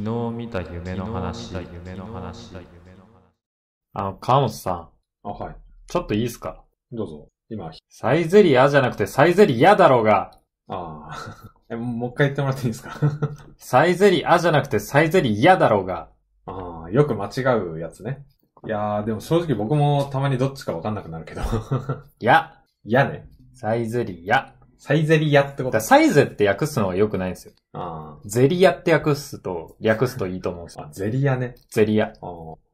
昨日見た夢の話。夢の話。あの、川本さん、あ、はい。ちょっといいですかどうぞ。今、サイゼリアじゃなくてサイゼリアだろうがああ。え、もう一回言ってもらっていいですか サイゼリアじゃなくてサイゼリアだろうがああ、よく間違うやつね。いやー、でも正直僕もたまにどっちかわかんなくなるけど。い や、嫌ね。サイゼリア。サイゼリアってことサイゼって訳すのは良くないんですよ。ああ。ゼリアって訳すと、略すといいと思うんですよ。あ、ゼリアね。ゼリア。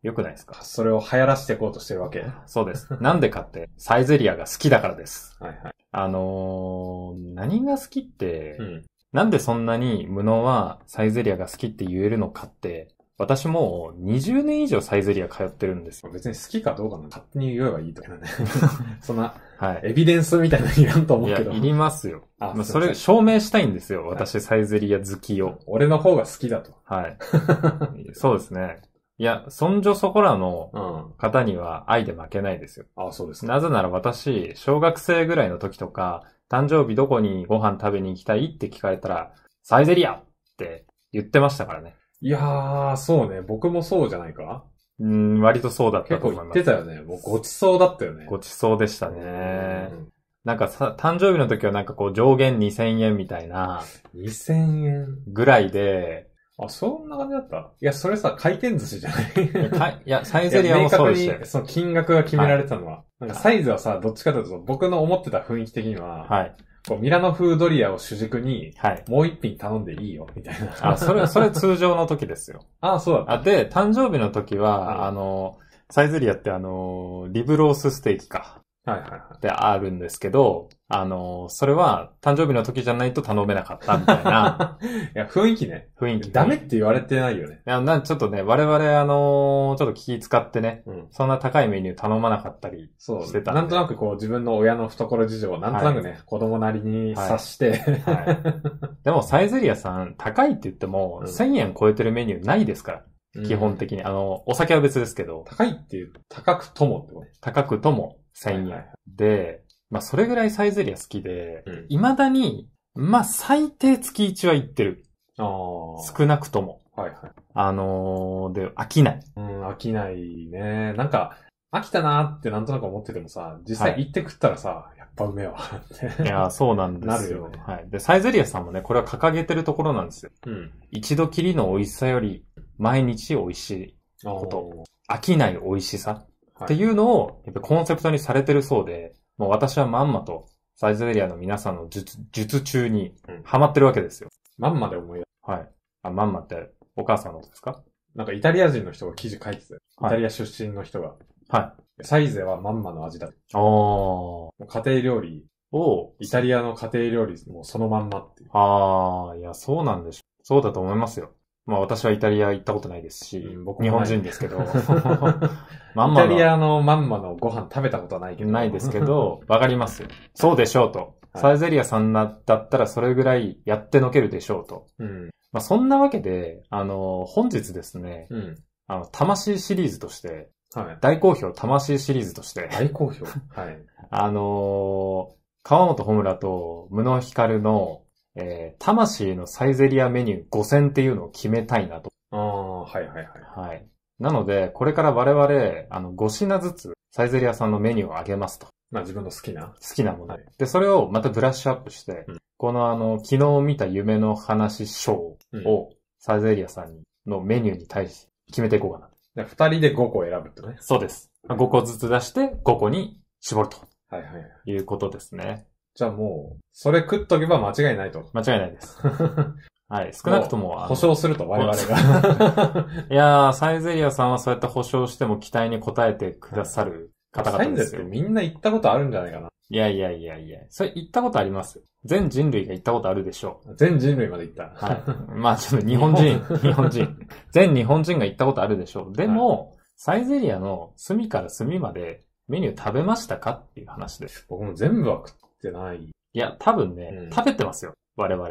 良くないですかそれを流行らせていこうとしてるわけ。そうです。なんでかって、サイゼリアが好きだからです。はいはい。あのー、何が好きって、うん。なんでそんなに無能はサイゼリアが好きって言えるのかって、私も20年以上サイゼリア通ってるんですよ。別に好きかどうかな勝手に言えばいいとかね。そんな、はい、エビデンスみたいなのいらんと思うけど。いいりますよ。あ、まあ、それ証明したいんですよ。私サイゼリア好きを。俺の方が好きだと。はい。そうですね。いや、そんじょそこらの方には愛で負けないですよ。うん、あそうです、ね、なぜなら私、小学生ぐらいの時とか、誕生日どこにご飯食べに行きたいって聞かれたら、サイゼリアって言ってましたからね。いやー、そうね。僕もそうじゃないかうん、割とそうだった結と思い言ってたよね。もうごちそうだったよね。ごちそうでしたね。なんかさ、誕生日の時はなんかこう上限2000円みたいなうん2000円。ぐらいで、あ、そんな感じだったいや、それさ、回転寿司じゃないいやいや、サイゼリアもそうでしたその金額が決められたのは。なんかサイズはさ、どっちかというと、僕の思ってた雰囲気的には、はい。こうミラノ風ドリアを主軸に、はい。もう一品頼んでいいよ、みたいな。あ、それ、それ通常の時ですよ。あ あ、そうだった。あ、で、誕生日の時は、はいあの、サイゼリアってあの、リブロースステーキか。はいはいはい。であるんですけど、あの、それは誕生日の時じゃないと頼めなかったみたいな いや、雰囲気ね。雰囲気。ダメって言われてないよね。いや、なんちょっとね、我々あのちょっと気使ってね、うん、そんな高いメニュー頼まなかったりしてたなんとなくこう自分の親の懐事情をなんとなくね、はい、子供なりに察して、はい、はい、でもサイゼリアさん、高いって言っても、うん、1000円超えてるメニューないですから。基本的に、うん。あの、お酒は別ですけど。高いっていう、高くともってこと高くとも。1 0で、まあそれぐらいサイゼリア好きで、うん未だに、まあ最低月1は行ってる。ああ。少なくとも。はいはい。あのー、で、飽きない。うん、飽きないね。なんか、飽きたなーってなんとなく思っててもさ、実際行って食ったらさ、やっぱうめえわいやそうなんですよ。なるよねはい。で、サイゼリアさんもね、これは掲げてるところなんですよ。うん。一度きりの美味しさより、毎日美味しい。こと。飽きない美味しさっていうのを、やっぱコンセプトにされてるそうで、もう私はまんまと、サイズエリアの皆さんの術、術中に、ハマってるわけですよ。まんまで思い出す。はい。あ、まんまって、お母さんのことですかなんかイタリア人の人が記事書いてたよ。イタリア出身の人が。はい。サイゼはまんまの味だ。ああ。家庭料理を、イタリアの家庭料理もそのまんまっていう。ああ、いや、そうなんでしょ。そうだと思いますよ。まあ私はイタリア行ったことないですし、僕日本人ですけど、まんまイタリアのまんまのご飯食べたことはないけど。ないですけど、わかりますそうでしょうと。サイゼリアさんだったらそれぐらいやってのけるでしょうと。うん。まあそんなわけで、あの、本日ですね、うん。あの、魂シリーズとして、はい。大好評、魂シリーズとして。大好評はい。あの川本穂村と無能光のえー、魂のサイゼリアメニュー5000っていうのを決めたいなと。ああ、はいはいはい。はい。なので、これから我々、あの、5品ずつ、サイゼリアさんのメニューを上げますと。まあ自分の好きな。好きなもの。はい、で、それをまたブラッシュアップして、うん、このあの、昨日見た夢の話賞を、サイゼリアさんのメニューに対して決めていこうかな。二人で5個選ぶとね。そうです。5個ずつ出して、5個に絞ると。はいはい。いうことですね。じゃあもう、それ食っとけば間違いないと。間違いないです。はい。少なくとも、保証すると、我々が。いやー、サイゼリアさんはそうやって保証しても期待に応えてくださる方々ですよ。サイゼってみんな行ったことあるんじゃないかな。いやいやいやいや。それ行ったことあります全人類が行ったことあるでしょう。全人類まで行った。はい。まあちょっと日本人、日本人。全日本人が行ったことあるでしょう。でも、はい、サイゼリアの隅から隅までメニュー食べましたかっていう話です。僕も全部は食っってない。いや、多分ね、うん、食べてますよ。我々。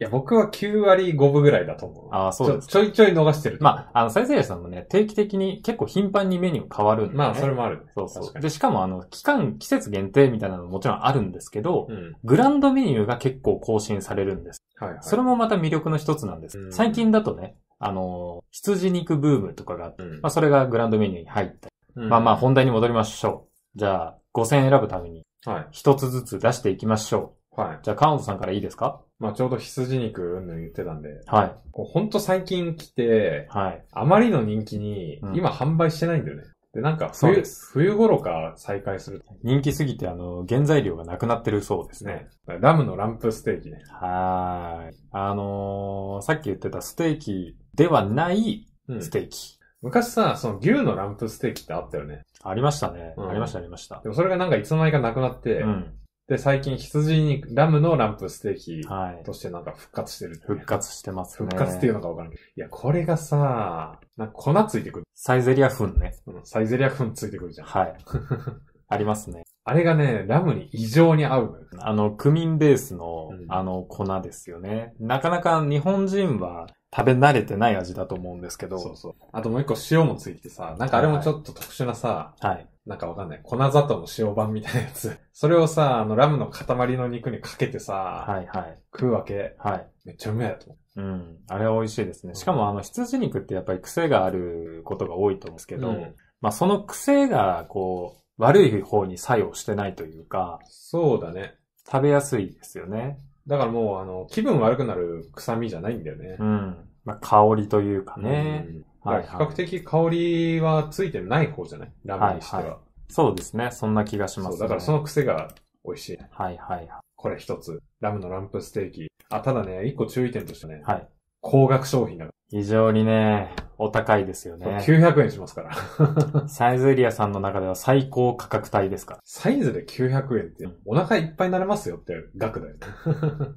いや、僕は9割5分ぐらいだと思う。ああ、そうですちょ。ちょいちょい逃してる。まあ、あの、先生さんもね、定期的に結構頻繁にメニュー変わるんで、ね、まあ、それもある、ね。そうそう。で、しかも、あの、期間、季節限定みたいなのももちろんあるんですけど、うん、グランドメニューが結構更新されるんです。はい、はい、それもまた魅力の一つなんです。うん、最近だとね、あの、羊肉ブームとかがあって、うん、まあ、それがグランドメニューに入ったうん、まあまあ、本題に戻りましょう。じゃあ、5000選ぶためにはい。一つずつ出していきましょう。はい。じゃあ、カウンさんからいいですかまあ、ちょうど羊肉、うんぬん言ってたんで。はい。こうほんと最近来て、はい。あまりの人気に、今販売してないんだよね。うんで、なんか冬、冬頃か再開する。人気すぎて、あの、原材料がなくなってるそうですね。ねラムのランプステーキね。はい。あのー、さっき言ってたステーキではないステーキ。うん昔さ、その牛のランプステーキってあったよね。ありましたね。うんありました、ありました。でもそれがなんかいつの間にかなくなって、うん。で、最近羊にラムのランプステーキとしてなんか復活してるい復。活してますね。復活っていうのかわからんけど。いや、これがさ、なんか粉ついてくる。サイゼリア粉ね。うんサイゼリア粉ついてくるじゃん。はい。ありますね。あれがね、ラムに異常に合うのよ。あの、クミンベースの、うんあの、粉ですよね。なかなか日本人は食べ慣れてない味だと思うんですけど。そうそう。あともう一個塩もついてさ、なんかあれもちょっと特殊なさ、はい。なんかわかんない。粉砂糖の塩版みたいなやつ。それをさ、あの、ラムの塊の肉にかけてさ、はいはい。食うわけ。はい。めっちゃうめえと思う。うん。あれは美味しいですね。しかもあの、羊肉ってやっぱり癖があることが多いと思うんですけど、うん、まあその癖が、こう、悪い方に作用してないというか。そうだね。食べやすいですよね。だからもう、あの、気分悪くなる臭みじゃないんだよね。うん。まあ、香りというかね。うん、はい、比較的香りはついてない方じゃないラムにしては、はいはい、そうですね。そんな気がします、ね、だからその癖が美味しい。はいはいはい。これ一つ。ラムのランプステーキ。あ、ただね、一個注意点としてね。はい。高額商品だか非常にね、お高いですよね。900円しますから。サイズエリアさんの中では最高価格帯ですから。サイズで900円ってお腹いっぱいになれますよって額だよね。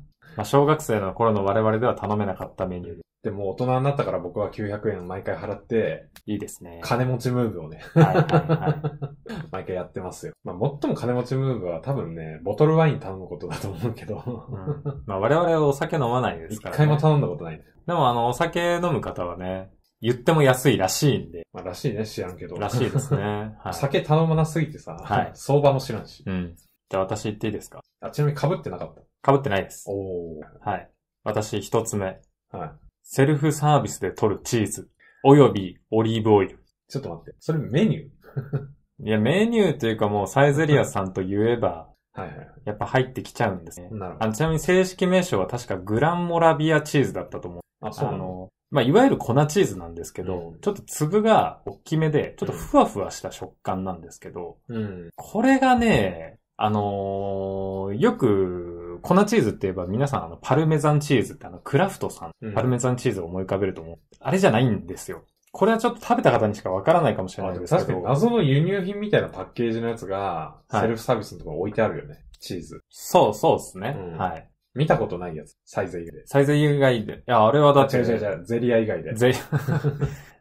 まあ、小学生の頃の我々では頼めなかったメニューでも大人になったから僕は900円毎回払って、いいですね。金持ちムーブをね。はいはいはい。毎回やってますよ。まあ、最も金持ちムーブは多分ね、ボトルワイン頼むことだと思うけど。うん、まあ、我々はお酒飲まないですから、ね。一回も頼んだことない、ね。でもあの、お酒飲む方はね、言っても安いらしいんで。まあ、らしいね、知らんけど。らしいですね。はい、酒頼まなすぎてさ、はい、相場も知らんし。うん。じゃあ私言っていいですかあ、ちなみに被ってなかった被ってないです。おはい。私一つ目。はい。セルフサービスで取るチーズ、およびオリーブオイル。ちょっと待って。それメニュー いや、メニューというかもうサイゼリアさんと言えば、はいはいやっぱ入ってきちゃうんですね。なるほど。あの、ちなみに正式名称は確かグランモラビアチーズだったと思う。あ、そうあの、まあ、いわゆる粉チーズなんですけど、うん、ちょっと粒が大きめで、ちょっとふわふわした食感なんですけど、うん。これがね、あのー、よく粉チーズって言えば皆さんあのパルメザンチーズってあのクラフトさん、うん、パルメザンチーズを思い浮かべると思う。あれじゃないんですよ。これはちょっと食べた方にしかわからないかもしれないですけど。確かに謎の輸入品みたいなパッケージのやつが、セルフサービスのところ置いてあるよね。はい、チーズ。そうそうですね、うん、はい。見たことないやつ。サイゼ以外で。サイゼ以外で。いや、あれはだって。違う違う違う。ゼリア以外で。ゼ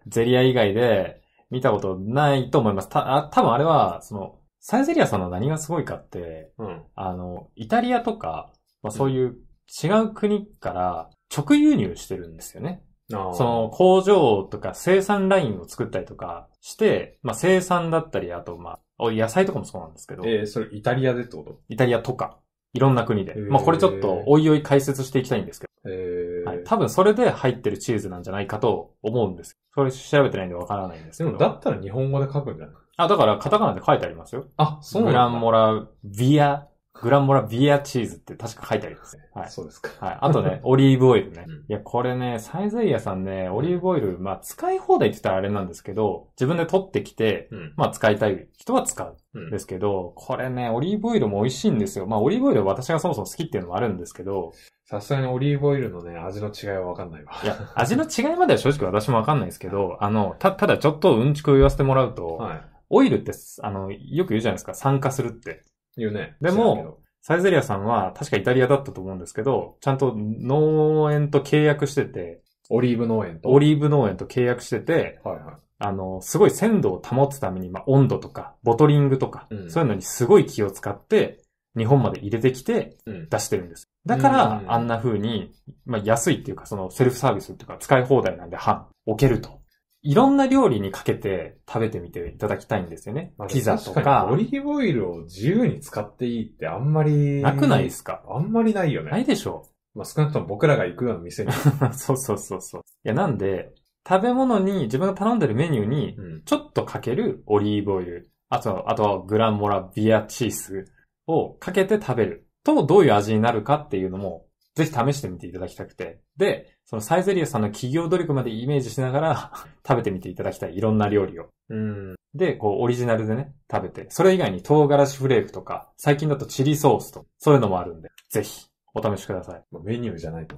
ゼリア以外で見たことないと思います。た、あ多分あれは、その、サイゼリアさんの何がすごいかって、うん。あの、イタリアとか、まあ、そういう違う国から直輸入してるんですよね。あその工場とか生産ラインを作ったりとかして、まあ、生産だったり、あと、まあ、お野菜とかもそうなんですけど、えー、それイタリアでってことイタリアとか、いろんな国で。ーまあ、これちょっと、おいおい解説していきたいんですけえーど、はい、多分それで入ってるチーズなんじゃないかと思うんです。それ調べてないんでわからないんですでけも、ど。だったら日本語で書くんじゃないあ、だからカタカナで書いてありますよ。あ、そうなんグランモラビア、グランモラビアチーズって確か書いてありますね。はい。そうですか。はい。あとね、オリーブオイルね。うんいや、これね、サイゼリヤさんね、オリーブオイル、まあ、使い放題って言ったらあれなんですけど、自分で取ってきて、うん。まあ、使いたい人は使うんですけど、これね、オリーブオイルも美味しいんですよ。まあ、オリーブオイルは私がそもそも好きっていうのもあるんですけど、さすがにオリーブオイルのね、味の違いはわかんないわ。いや、味の違いまでは正直私もわかんないですけど、あの、た、ただちょっとうんちく言わせてもらうと、はい。オイルって、あの、よく言うじゃないですか、酸化するって。言うね。でも、サイゼリアさんは、確かイタリアだったと思うんですけど、ちゃんと農園と契約してて、オリーブ農園と。オリーブ農園と契約してて、はいはい。あの、すごい鮮度を保つために、まあ、温度とか、ボトリングとか、うん、そういうのにすごい気を使って、日本まで入れてきて、出してるんです。うん、だから、あんな風に、まあ、安いっていうか、その、セルフサービスっていうか、使い放題なんで、半、置けると。いろんな料理にかけて食べてみていただきたいんですよね。ピザとか。かオリーブオイルを自由に使っていいってあんまり。なくないですかあんまりないよね。ないでしょう。まあ、少なくとも僕らが行くような店に。そうそうそうそう。いや、なんで、食べ物に、自分が頼んでるメニューに、ちょっとかけるオリーブオイル、あと、あとはグランモラビアチーズをかけて食べると、どういう味になるかっていうのも、ぜひ試してみていただきたくて。で、そのサイゼリアさんの企業努力までイメージしながら 食べてみていただきたい。いろんな料理を。うん。で、こう、オリジナルでね、食べて。それ以外に唐辛子フレークとか、最近だとチリソースと、そういうのもあるんで、ぜひ、お試しください。メニューじゃないと。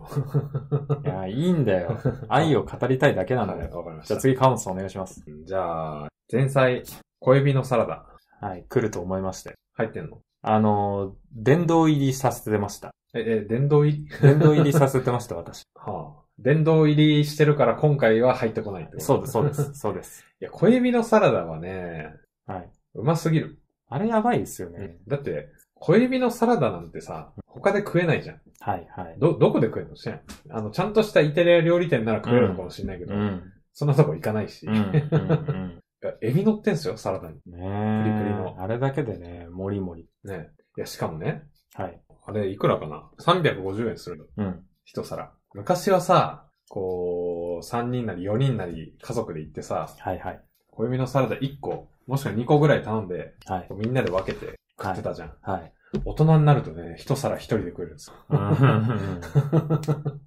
いや、いいんだよ。愛を語りたいだけなのよ。わ、はい、かりました。じゃあ次、カウンスお願いします。じゃあ、前菜、小指のサラダ。はい、来ると思いまして。入ってんのあの、殿堂入りさせてました。え、え、殿堂入り殿堂入りさせてました、私。はあ、殿堂入りしてるから今回は入ってこないってことそうです、そうです、そうです。いや、小エビのサラダはね、はい。うますぎる。あれやばいですよね。だって、小エビのサラダなんてさ、他で食えないじゃん。はいはい。ど、どこで食えるのしん。あの、ちゃんとしたイタリア料理店なら食えるのかもしれないけど、うん、そんなとこ行かないし。うんうんうん エビ乗ってんすよ、サラダに。ねプリプリの。あれだけでね、もりもり。ねいや、しかもね。はい。あれ、いくらかな ?350 円するの。うん。一皿。昔はさ、こう、3人なり4人なり家族で行ってさ、はいはい。小指のサラダ1個、もしくは2個ぐらい頼んで、はい。みんなで分けて食ってたじゃん。はい。大人になるとね、一皿一人で食えるんですよ。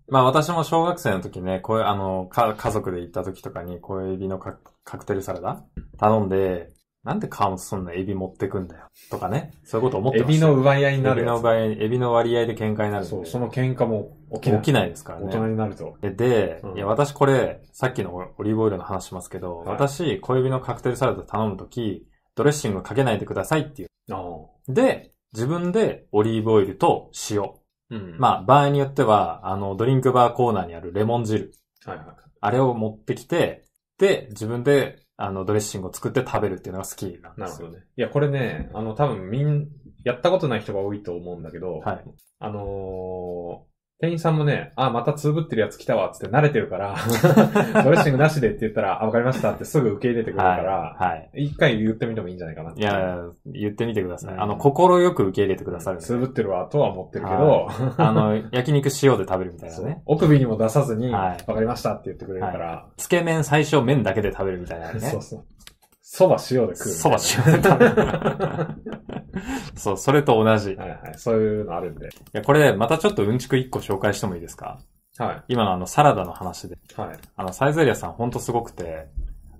まあ私も小学生の時ね、こういう、あの、か、家族で行った時とかに、小指のカカクテルサラダ頼んで、なんでカウントそんなエビ持ってくんだよ。とかね。そういうこと思ってエます。ビの奪い合いになるエビの合、エビの割合で喧嘩になるそう、その喧嘩も起きない。起きないですから大人になると。で、うんいや、私これ、さっきのオリーブオイルの話しますけど、はい私、小指のカクテルサラダ頼むとき、ドレッシングかけないでくださいっていう。あで、自分でオリーブオイルと塩。うんまあ、場合によっては、あの、ドリンクバーコーナーにあるレモン汁。はいはい。あれを持ってきて、で、自分であの、ドレッシングを作って食べるっていうのが好きなんでなるすほよ。どね。いや、これね、あの、多分みん、やったことない人が多いと思うんだけど、はい。あの店員さんもね、あ、またつぶってるやつ来たわ、つって慣れてるから、ドレッシングなしでって言ったら、あ、わかりましたってすぐ受け入れてくれるから、はい。一、はい、回言ってみてもいいんじゃないかな。いや、言ってみてください。うん、あの、心よく受け入れてくださる、ね、つぶってるわ、とは思ってるけど、はい、あの、焼肉塩で食べるみたいなね。お首にも出さずに、わ、はい、かりましたって言ってくれるから。つけ麺最初麺だけで食べるみたいなね。そうそう。蕎麦塩で食う。蕎麦塩で食べる。そう、それと同じ。はいはい。そういうのあるんで。いや、これ、またちょっとうんちく1個紹介してもいいですかはい。今のあの、サラダの話で。はい。あの、サイゼリアさんほんとすごくて、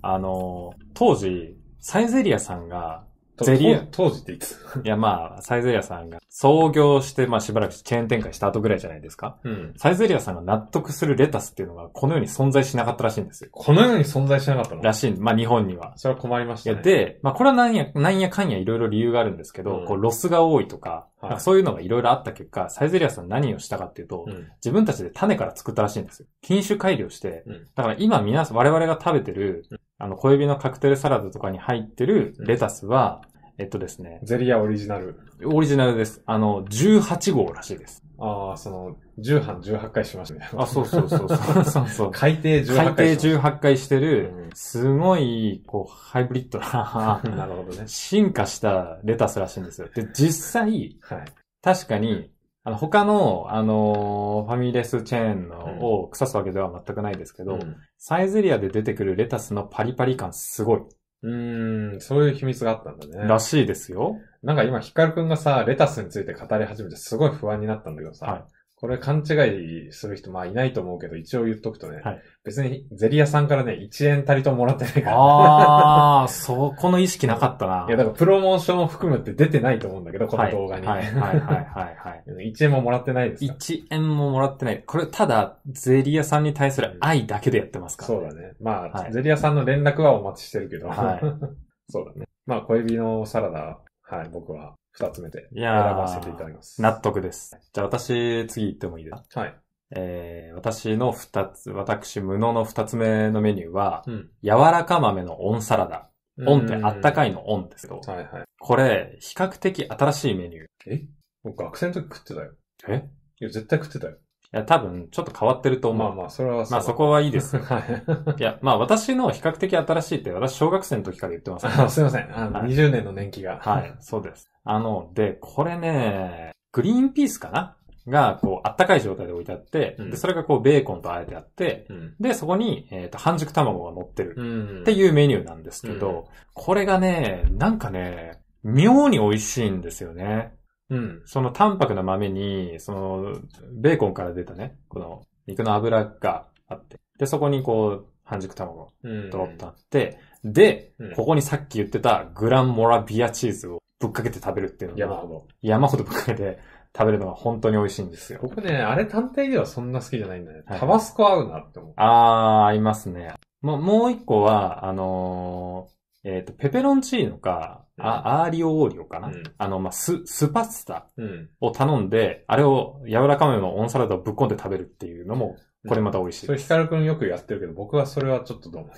あの、当時、サイゼリアさんが、ゼリー。当時っていついや、まあ、サイゼリアさんが創業して、まあ、しばらくチェーン展開した後ぐらいじゃないですか。うん。サイゼリアさんが納得するレタスっていうのが、このように存在しなかったらしいんですよ。このように存在しなかったのらしい。まあ、日本には。それは困りました、ね、で、まあ、これはなんや、なんやかんやいろいろ理由があるんですけど、うん、こう、ロスが多いとか、はい、かそういうのがいろいろあった結果、サイゼリアさん何をしたかっていうと、うん、自分たちで種から作ったらしいんですよ。品種改良して、うん、だから今皆、我々が食べてる、あの、小指のカクテルサラダとかに入ってるレタスは、えっとですね。ゼリアオリジナル。オリジナルです。あの、18号らしいです。ああ、その、10半18回しましたね。あ、そうそうそう そうそう海底18回。海底18回してる、すごい、こう、ハイブリッドな なるほどね。進化したレタスらしいんですよ。で、実際、はい、確かに、あの、他の、あのー、ファミレスチェーンのを腐すわけでは全くないですけど、うん、サイゼリアで出てくるレタスのパリパリ感すごい。うーん、そういう秘密があったんだね。らしいですよ。なんか今、ヒカルくんがさ、レタスについて語り始めてすごい不安になったんだけどさ、はい、これ勘違いする人、まあいないと思うけど、一応言っとくとね、はい、別にゼリアさんからね、1円たりとももらってないから。ああ、そこの意識なかったな。いや、だからプロモーションを含むって出てないと思うんだけど、この動画に。はい、はい、はい、はい、はい。1円ももらってないですか ?1 円ももらってない。これ、ただ、ゼリアさんに対する愛だけでやってますから、ね、そうだね。まあ、はい、ゼリアさんの連絡はお待ちしてるけど。はい。そうだね。まあ、小指のサラダ、はい、僕は二つ目で選ばせていただきます。納得です。じゃあ私、次行ってもいいですかはい。えー、私の二つ、私、無能の二つ目のメニューは、うん、柔らか豆のオンサラダ。オンってあったかいのオンですけど、はいはい、これ、比較的新しいメニュー。え僕学生の時食ってたよ。えいや、絶対食ってたよ。いや、多分、ちょっと変わってると思う。まあまあ、それはまあそこはいいです。はい。いや、まあ私の比較的新しいって、私小学生の時から言ってます、ね、すいません。あの、20年の年季が。はい、そうです。あの、で、これね、グリーンピースかなが、こう、あったかい状態で置いてあって、うん、で、それがこう、ベーコンとあえてあって、うん、で、そこに、えっ、ー、と、半熟卵が乗ってる、っていうメニューなんですけど、うん、これがね、なんかね、妙に美味しいんですよね。うん。その淡白な豆に、その、ベーコンから出たね、この、肉の油があって、で、そこにこう、半熟卵、ドロッとあって、で、ここにさっき言ってたグランモラビアチーズをぶっかけて食べるっていうの山ほど。山ほどぶっかけて食べるのは本当に美味しいんですよ。僕ね、あれ単体ではそんな好きじゃないんだね。はいタバスコ合うなって思う。あー、合いますね。もう、もう一個は、あのーえっ、と、ペペロンチーノか、あアーリオオーリオかな。うんあの、まあ、ス、スパスタを頼んで、あれを柔らかめのオンサラダをぶっ込んで食べるっていうのもこれまた美味しい。それヒカルくんよくやってるけど、僕はそれはちょっとどうも。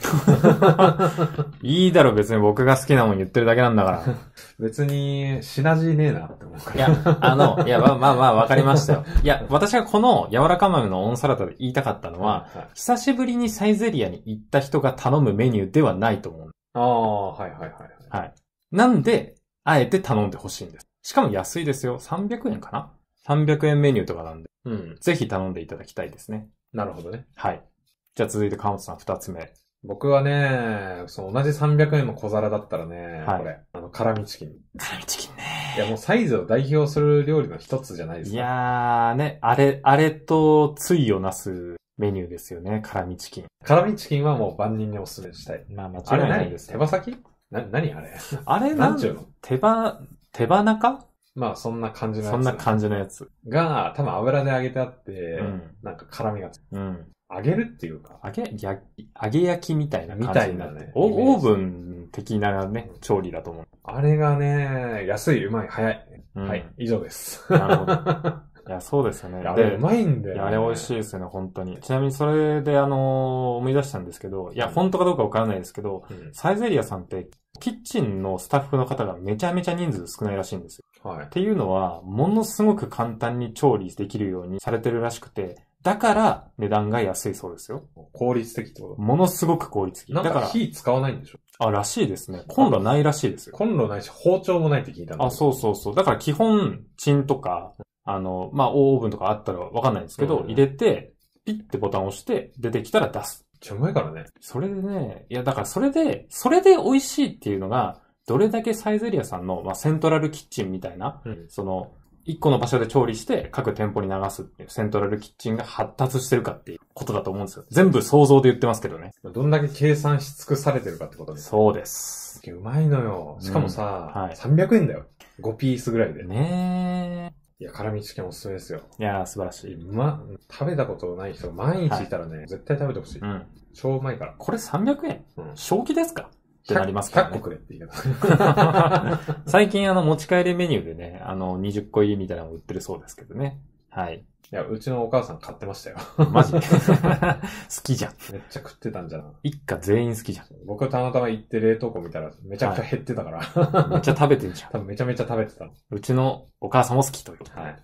いいだろ、別に僕が好きなもん言ってるだけなんだから。別に、シナジーねえなって思うかいや、あの、いや、まあまあまあ、わかりましたよ。いや、私がこの柔らか豆のオンサラダで言いたかったのは、はい久しぶりにサイゼリアに行った人が頼むメニューではないと思う。ああ、はいはいはいはい。はい。なんで、あえて頼んでほしいんです。しかも安いですよ。300円かな ?300 円メニューとかなんで、うん。ぜひ頼んでいただきたいですね。なるほどね。はい。じゃあ続いて川本さん二つ目。僕はね、その同じ300円の小皿だったらね、はい、これ、あの、辛味チキン。辛味チキンね。いや、もうサイズを代表する料理の一つじゃないですか。いやーね、あれ、あれと対をなすメニューですよね、辛味チキン。辛味チキンはもう万人におすすめしたい。まあ間違いないです、手羽先な、何あれあれなんちゅうの手羽、手羽中まあそんな感じのやつ。そんな感じのやつ。が、多分油で揚げてあって、うん、なんか辛みがつく。うん。揚げるっていうか。揚げ、揚げ焼きみたいな感じみたいなね。オーブン的なね、調理だと思う。あれがね、安い、うまい、早い。うん、はい、以上です。なるほど。いや、そうですよね。あれ、うまいんだよ、ね、いや、あれ美味しいですよね、本当に。ちなみにそれで、あのー、思い出したんですけど、いや、本当かどうかわからないですけど、うん、サイゼリアさんって、キッチンのスタッフの方がめちゃめちゃ人数少ないらしいんですよ。はい、っていうのは、ものすごく簡単に調理できるようにされてるらしくて、だから値段が安いそうですよ。効率的ってことものすごく効率的。だから、火使わないんでしょあ、らしいですね。コンロないらしいですよ。コンロないし包丁もないって聞いたのあ、そうそうそう。だから基本、チンとか、あの、まあ、オーブンとかあったらわかんないんですけど、入れて、ピッてボタンを押して、出てきたら出す。めっちゃうまいからね。それでね、いやだからそれで、それで美味しいっていうのが、どれだけサイゼリアさんの、まあ、セントラルキッチンみたいな、うん、その、一個の場所で調理して各店舗に流すっていうセントラルキッチンが発達してるかっていうことだと思うんですよ。全部想像で言ってますけどね。どんだけ計算し尽くされてるかってことです、ね、そうです。うまいのよ。しかもさ、うん、はい、300円だよ。5ピースぐらいで。ねいや、辛味チキンおすすめですよ。いやー、素晴らしい。ま、食べたことない人、毎日いたらね、はい、絶対食べてほしい。うん。超うまいから。これ300円、うん、正気ですかってなりますからね。100, 個くれって言い方。最近あの持ち帰りメニューでね、あの20個入りみたいなの売ってるそうですけどね。はい。いや、うちのお母さん買ってましたよ。マジ 好きじゃん。めっちゃ食ってたんじゃん。一家全員好きじゃん。僕たまたま行って冷凍庫見たらめちゃくちゃ減ってたから。はい、めっちゃ食べてんじゃん。多分めちゃめちゃ食べてた。うちのお母さんも好きという。はい。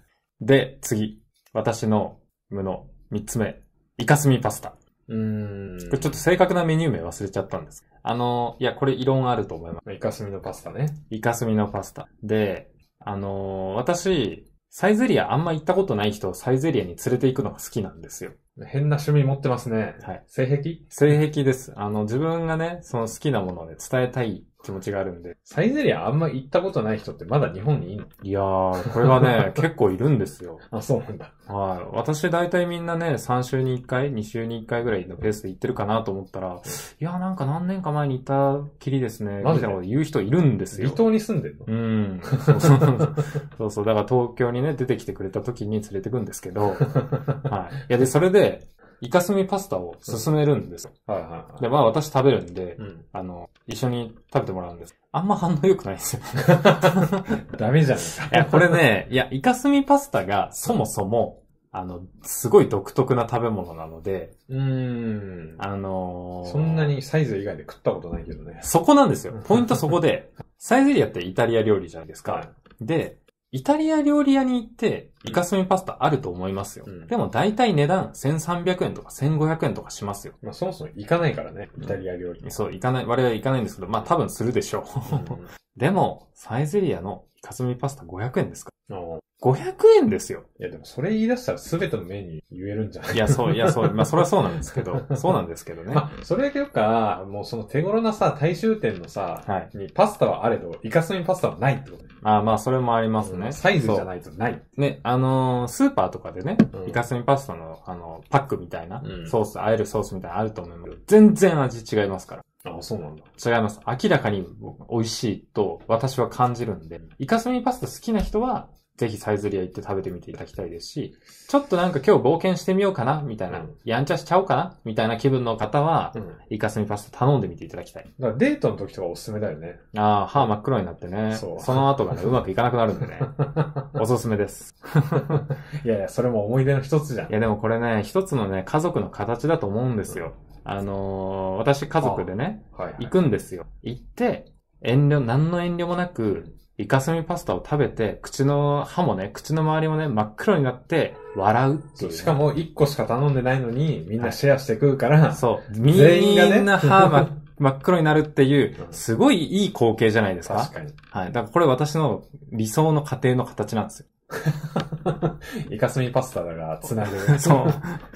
で、次。私の無の三つ目。イカスミパスタ。うん。これちょっと正確なメニュー名忘れちゃったんです。あの、いや、これ異論あると思います。イカスミのパスタね。イカスミのパスタ。で、あの私、サイゼリアあんま行ったことない人をサイゼリアに連れて行くのが好きなんですよ。変な趣味持ってますね。はい。性癖性癖です。あの、自分がね、その好きなもので伝えたい気持ちがあるんで、サイゼリアあんま行ったことない人ってまだ日本にいのいやー、これはね、結構いるんですよ。あ、そうなんだ。はい。私大体みんなね、3週に1回、2週に1回ぐらいのペースで行ってるかなと思ったら、いやーなんか何年か前に行ったきりですね、マジでこ言う人いるんですよ。離島に住んでるのうん。そうそう。そうそう。だから東京にね、出てきてくれた時に連れてくんですけど、はい。いや、で、それで、イカスミパスタを勧めるんですよ。はいはいはい。で、まあ私食べるんで、うんあの、一緒に食べてもらうんです。あんま反応良くないんですよ。ダメじゃん。いや、これね、いや、イカスミパスタがそもそも、あの、すごい独特な食べ物なので、うーん。あのーそんなにサイズ以外で食ったことないけどね。そこなんですよ。ポイントそこで、サイエリアってイタリア料理じゃないですか。はいで、イタリア料理屋に行って、イカスミパスタあると思いますよ。うん、でも大体値段1300円とか1500円とかしますよ。まあそもそも行かないからね、イタリア料理、うん、そう、行かない、我々行かないんですけど、まあ多分するでしょう。うん、でも、サイゼリアのイカスミパスタ500円ですか500円ですよ。いや、でもそれ言い出したら全てのメニュー言えるんじゃないいや、そう、いや、そう、まあ、それはそうなんですけど、そうなんですけどね。まあ、それだけよか、もうその手頃なさ、大衆店のさ、はい、にパスタはあれど、イカスミパスタはないってことね。あまあ、それもありますね。サイズじゃないとない。ね、あのー、スーパーとかでね、イカスミパスタの、あの、パックみたいな、ソース、あえるソースみたいなあると思いますけど、全然味違いますから。ああ、そうなんだ。違います。明らかに美味しいと私は感じるんで、イカスミパスタ好きな人はぜひサイズリア行って食べてみていただきたいですし、ちょっとなんか今日冒険してみようかな、みたいな、うんやんちゃしちゃおうかな、みたいな気分の方は、うん。イカスミパスタ頼んでみていただきたい。だからデートの時とかおすすめだよね。ああ、歯真っ黒になってね。そうの後がね、うまくいかなくなるんでね。おすすめです。いやいや、それも思い出の一つじゃん。いやでもこれね、一つのね、家族の形だと思うんですよ。あのー私家族でね、はい、はい。行くんですよ。行って、遠慮、何の遠慮もなく、イカスミパスタを食べて、口の歯もね、口の周りもね、真っ黒になって、笑うっていう、ね、しかも、一個しか頼んでないのに、みんなシェアして食うから、はい、そう。みんな歯真っ、真っ黒になるっていう、すごいいい光景じゃないですか。確かに。はい。だからこれ私の理想の家庭の形なんですよ。イカスミパスタだが、繋なぐ。そう。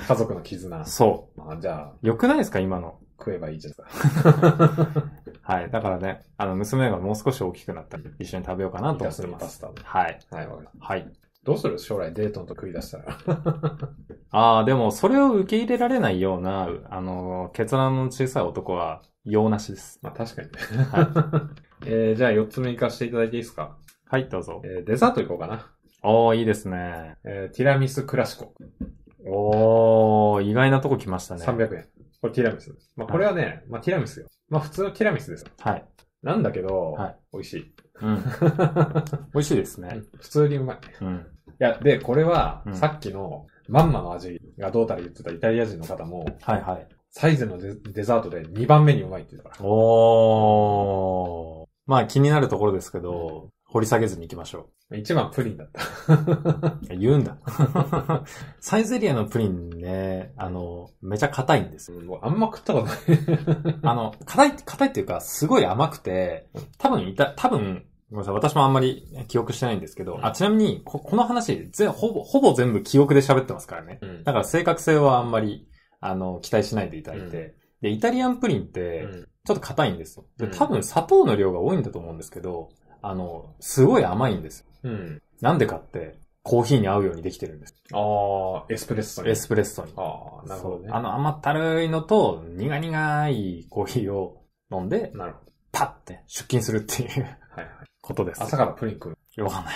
家族の絆。そう。まあ、じゃあ。よくないですか、今の。食えばいいじゃないですか。はい。だからね、あの、娘がもう少し大きくなったら一緒に食べようかなと思ってます。はい。はい。はい。どうする将来デートンと食い出したら。ああ、でもそれを受け入れられないような、あの、決断の小さい男は、用なしです。まあ確かにね。はい。えー、じゃあ4つ目行かせていただいていいですかはい、どうぞ。えー、デザート行こうかな。おー、いいですね。えー、ティラミスクラシコ。おー、意外なとこ来ましたね。300円。これティラミス。まあこれはね、はい、まあティラミスよ。まあ普通のティラミスです。はい。なんだけど、はい美味しい。うん。美味しいですね。普通にうまい。うん。いや、で、これはさっきの、まんまの味がどうたら言ってたイタリア人の方も、はいはい。サイズのデデザートで2番目にうまいって言ってたから。おー。まあ気になるところですけど、掘り下げずに行きましょう。一番プリンだった。言うんだ。サイゼリアのプリンね、あの、めちゃ硬いんです。もうあんま食ったことない。あの、硬い、硬いっていうか、すごい甘くて、多分いた、多分、ごめんなさい、私もあんまり記憶してないんですけど、うん、あ、ちなみに、こ、この話、ぜ、ほぼ、ほぼ全部記憶で喋ってますからね。うん、だから正確性はあんまり、あの、期待しないでいただいて。うん、で、イタリアンプリンって、ちょっと硬いんですよ。で、多分砂糖の量が多いんだと思うんですけど、あの、すごい甘いんですよ。うん。なんでかって、コーヒーに合うようにできてるんです。ああ、エスプレッソに。エスプレッソに。ああ、なるほどね。あの甘ったるいのと苦々いコーヒーを飲んで、なるほど。パッて出勤するっていうはい、はい、ことです。朝からプリン食うわかんない。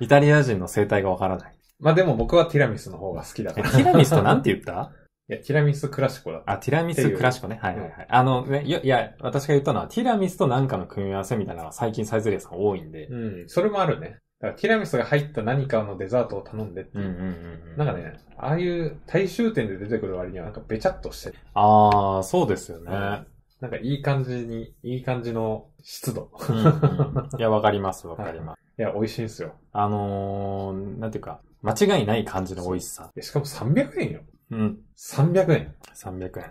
イタリア人の生態がわからない。まあでも僕はティラミスの方が好きだから。ティラミスとなんて言ったいや、ティラミスクラシコだった。あ、ティラミスクラシコね。はいはいはい。あのね、いや、私が言ったのは、ティラミスとなんかの組み合わせみたいなのが最近サイズリアさん多いんで。うん、それもあるね。だからティラミスが入った何かのデザートを頼んでっていう。うんうんうん、うん、なんかね、ああいう大衆店で出てくる割にはなんかべちゃっとしてる。ああ、そうですよね。なんかいい感じに、いい感じの湿度。うんうん、いや、わかります、わかります、はい。いや、美味しいんですよ。あのー、なんていうか、間違いない感じの美味しさ。しかも300円よ。うん。300円。300円。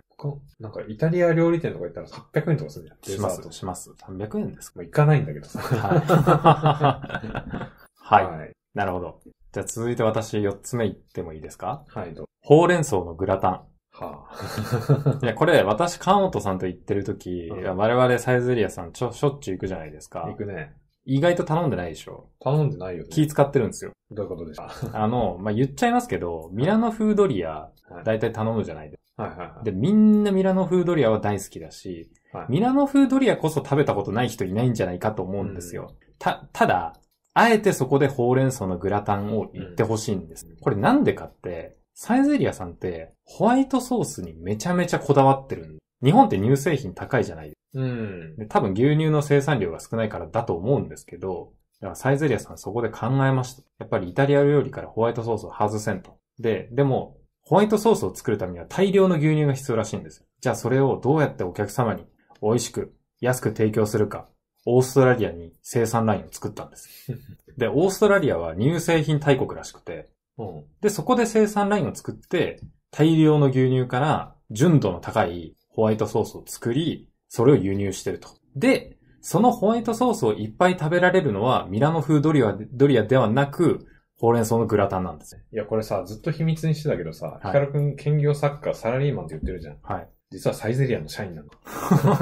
なんかイタリア料理店とか行ったら800円とかするじゃん。しますします。300円です。もう行かないんだけどさ。はい。はい。なるほど。じゃあ続いて私4つ目行ってもいいですかどうほうれん草のグラタン。はあ。いや、これ私、川本さんと行ってる時、うん我々サイズエリアさんちょしょっちゅう行くじゃないですか行。くね。意外と頼んでないでしょ。頼んでないよね。気使ってるんですよ。どういうことですか あの、まあ、言っちゃいますけど、ミラノフードリア、だいたい頼むじゃないですか。はいはいはい。で、みんなミラノフードリアは大好きだし、はい、ミラノフードリアこそ食べたことない人いないんじゃないかと思うんですよ。うん、た、ただ、あえてそこでほうれん草のグラタンを言ってほしいんです。うん、これなんでかって、サイゼリアさんってホワイトソースにめちゃめちゃこだわってる。日本って乳製品高いじゃないですうん。で、多分牛乳の生産量が少ないからだと思うんですけど、だからサイゼリアさんそこで考えました。やっぱりイタリア料理からホワイトソースを外せんと。で、でも、ホワイトソースを作るためには大量の牛乳が必要らしいんですよ。じゃあそれをどうやってお客様に美味しく、安く提供するか、オーストラリアに生産ラインを作ったんです。で、オーストラリアは乳製品大国らしくて、うん、で、そこで生産ラインを作って、大量の牛乳から純度の高いホワイトソースを作り、それを輸入してると。で、そのホワイトソースをいっぱい食べられるのは、ミラノ風ドリア、ドリアではなく、ほうれん草のグラタンなんですね。いや、これさ、ずっと秘密にしてたけどさ、ヒカル君、兼業作家、サラリーマンって言ってるじゃん。はい。実はサイゼリアの社員なの。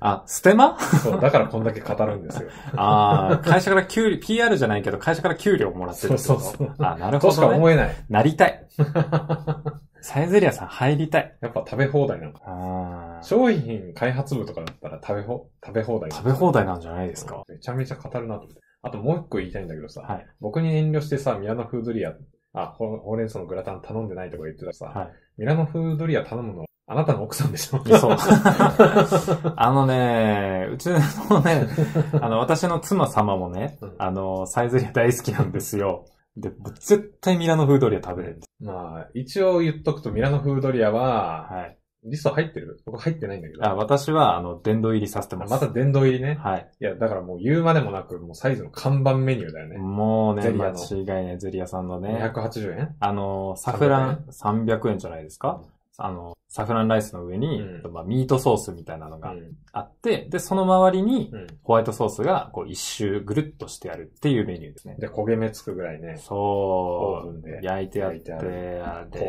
あ、ステマそう、だからこんだけ語るんですよ。ああ、会社から給料、PR じゃないけど、会社から給料もらってるそうそうそう。あ、なるほど、ね、としか思えない。なりたい。サイゼリアさん入りたい。やっぱ食べ放題なのか。商品開発部とかだったら食べほ、食べ放題。食べ放題なんじゃないですか。めちゃめちゃ語るなと思って。あともう一個言いたいんだけどさ、はい僕に遠慮してさ、ミラノフードリア、あ、ほほうれん草のグラタン頼んでないとか言ってたらさ、はいミラノフードリア頼むの、あなたの奥さんでしょそう。あのね、うちのね、あの、私の妻様もねあの、サイゼリア大好きなんですよ。で、絶対ミラノフードリア食べれるんまあ、一応言っとくとミラノフードリアは、はい。リスト入ってるここ入ってないんだけど。あ、私は、あの、殿堂入りさせてます。また殿堂入りね。はい。いや、だからもう言うまでもなく、もうサイズの看板メニューだよね。もうね、間違いね、ゼリアさんのね。280円あの、サフラン300円じゃないですか、あの、サフランライスの上に、うん、まあ、ミートソースみたいなのがあって、うん、で、その周りに、ホワイトソースが、こう、一周ぐるっとしてあるっていうメニューですね。で、焦げ目つくぐらいね。そう。オーブ焼いてあって、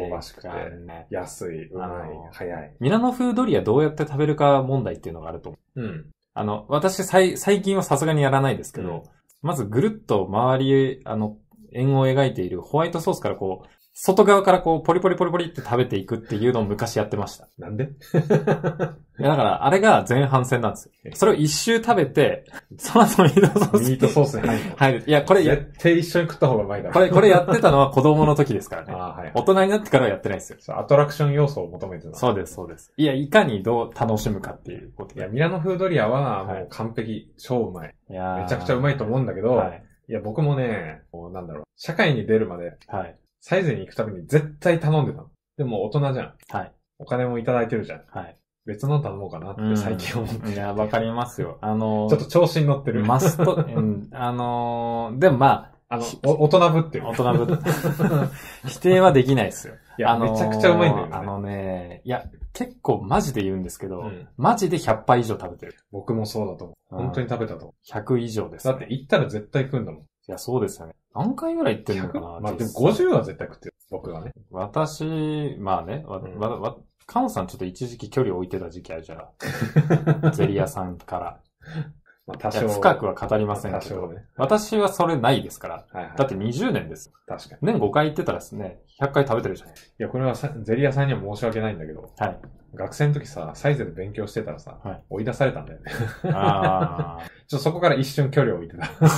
香ばしくて、ね、安い、うまい、早い。ミラノ風ドリアどうやって食べるか問題っていうのがあると思う。うん。あの、私、最近はさすがにやらないですけど、うん、まずぐるっと周り、あの、円を描いているホワイトソースからこう、外側からこう、ポリポリポリポリって食べていくっていうのを昔やってました。なんで いや、だから、あれが前半戦なんですよ。それを一周食べて、その後ミートソース。ミートソースに入る入る。いや、これや、絶対一緒に食った方がうまいだろ。これ、これやってたのは子供の時ですからあね。あ、はい。大人になってからはやってないですよ。アトラクション要素を求めてた。そうです、そうです。いや、いかにどう楽しむかっていうこといや、ミラノフードリアはもう完璧、超うまい。めめちゃくちゃうまいと思うんだけど、はい。いや、僕もね、こうなんだろう、社会に出るまではい。サイズに行くために絶対頼んでたの。でも大人じゃん。はい。お金もいただいてるじゃん。はい。別の頼もうかなって最近思って。いや、わかりますよ。あの、ちょっと調子に乗ってる。マスト、うん、あのーでもまああの、お大人ぶってる大人ぶ、って 否定はできないですよ。いや、あのーめちゃくちゃうまいんだよね。あのね、いや、結構マジで言うんですけど、うんマジで100杯以上食べてる。僕もそうだと思う。本当に食べたと思う。100以上です、だって行ったら絶対食うんだもん。いや、そうですよね。何回ぐらい行ってるのかなまあでも50は絶対食ってる。僕はね。私、まあね、わ、うん、わ、わ、カオさんちょっと一時期距離置いてた時期あるじゃん。ゼリアさんから。まあ、多少。深くは語りませんけど、ね、私はそれないですから。はいはい、だって20年です。確かに。年5回行ってたらですね、100回食べてるじゃん。いや、これはゼリアさんには申し訳ないんだけど、はい、学生の時さ、サイゼで勉強してたらさ、はい、追い出されたんだよね。ああ。ちょっとそこから一瞬距離を置いてた。